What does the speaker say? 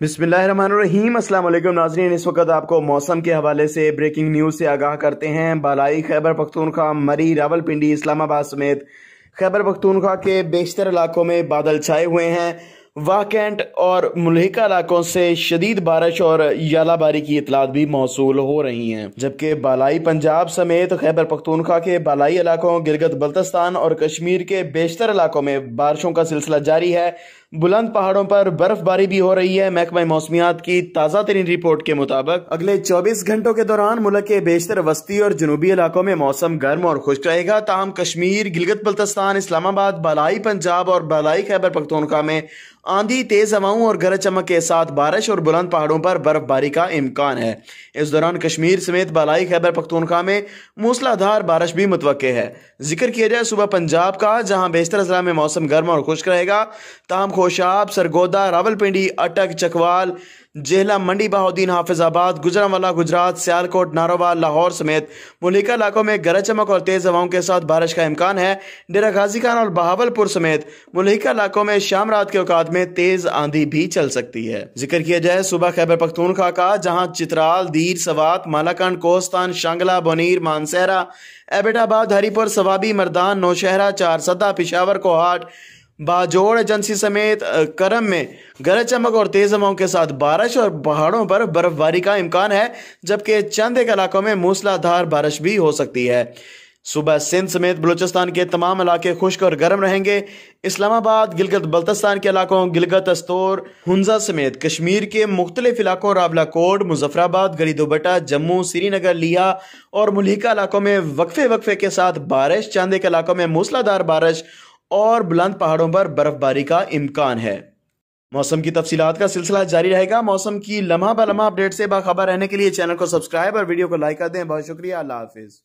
बिसमीम अल्लाम नाजरीन इस वक्त आपको मौसम के हवाले से ब्रेकिंग न्यूज़ से आगाह करते हैं बालाई खैबर पख्तूनख्वा मरी रावलपिंडी इस्लामाबाद समेत खैबर पख्तूनख्वा के बेशतर इलाकों में बादल छाए हुए हैं वाकेंट और मलहिका इलाकों से शदीद बारिश और यालाबारी की इतलात भी मौसू हो रही हैं जबकि बालाई पंजाब समेत खैबर पख्तूनख्वा के बालाई इलाकों गिलगित बल्तिस्तान और कश्मीर के बेशतर इलाकों में बारिशों का सिलसिला जारी है बुलंद पहाड़ों पर बर्फबारी भी हो रही है महकमा मौसमियात की ताज़ा तरीन रिपोर्ट के मुताबिक अगले 24 घंटों के दौरान मुल्क के बेशतर वस्ती और जनूबी इलाकों में मौसम गर्म और खुश्क रहेगा तहम कश्मीर गिलगत बल्तस्तान इस्लामाबाद बलाई पंजाब और बलाई खैबर पख्तनखा में आंधी तेज हवाओं और गरज चमक के साथ बारिश और बुलंद पहाड़ों पर बर्फबारी का इम्कान है इस दौरान कश्मीर समेत बलाई खैबर पख्तनखा में मूसलाधार बारिश भी मुतव है जिक्र किया जाए सुबह पंजाब का जहाँ बेशतर अजला में मौसम गर्म और खुश्क रहेगा तहम खोशाब सरगोदा रावलपिंडी अटक चकवाल जेहला मंडी बहाउद्दीन हाफिजाबाद गुजरावाला गुजरात सियालकोट नारोवाल लाहौर समेत मुलिका इलाकों में गरज चमक और तेज़ हवाओं के साथ बारिश का इम्कान है डेरा गाजी खान और बहावलपुर समेत मुलिका इलाकों में शाम रात के औकात में तेज़ आंधी भी चल सकती है जिक्र किया जाए सुबह खैबर पख्तूनखा का जहाँ चित्राल दीर सवात मालाकंड कोस्तान शांगला बोनीर मानसहरा एबेटाबाद हरीपुर सवाबी मरदान नौशहरा चार सदा पिशावर कोहाट बाजोड़ एजेंसी समेत करम में गरज चमक और तेज़ हवाओं के साथ बारिश और पहाड़ों पर बर्फबारी का इम्कान है जबकि चंद एक इलाकों में मूसलाधार बारिश भी हो सकती है सुबह सिंध समेत बलूचिस्तान के तमाम इलाके खुश्क और गर्म रहेंगे इस्लामाबाद गिलगत बल्तिस्तान के इलाकों गिलगत अस्तोर हंजा समेत कश्मीर के मुख्तलिफ इलाकों रावला कोट मुजफ्फराबाद गरीदोबटा जम्मू श्रीनगर लिया और मुलिका इलाकों में वक्फे वक्फे के साथ बारिश चांदे के इलाकों में मूसलाधार बारिश और बुलंद पहाड़ों पर बर्फबारी का इम्कान है मौसम की तफसीत का सिलसिला जारी रहेगा मौसम की लम्हा बलम्हा अपडेट से बाखबर रहने के लिए चैनल को सब्सक्राइब और वीडियो को लाइक कर दें बहुत शुक्रिया अल्लाह हाफिज़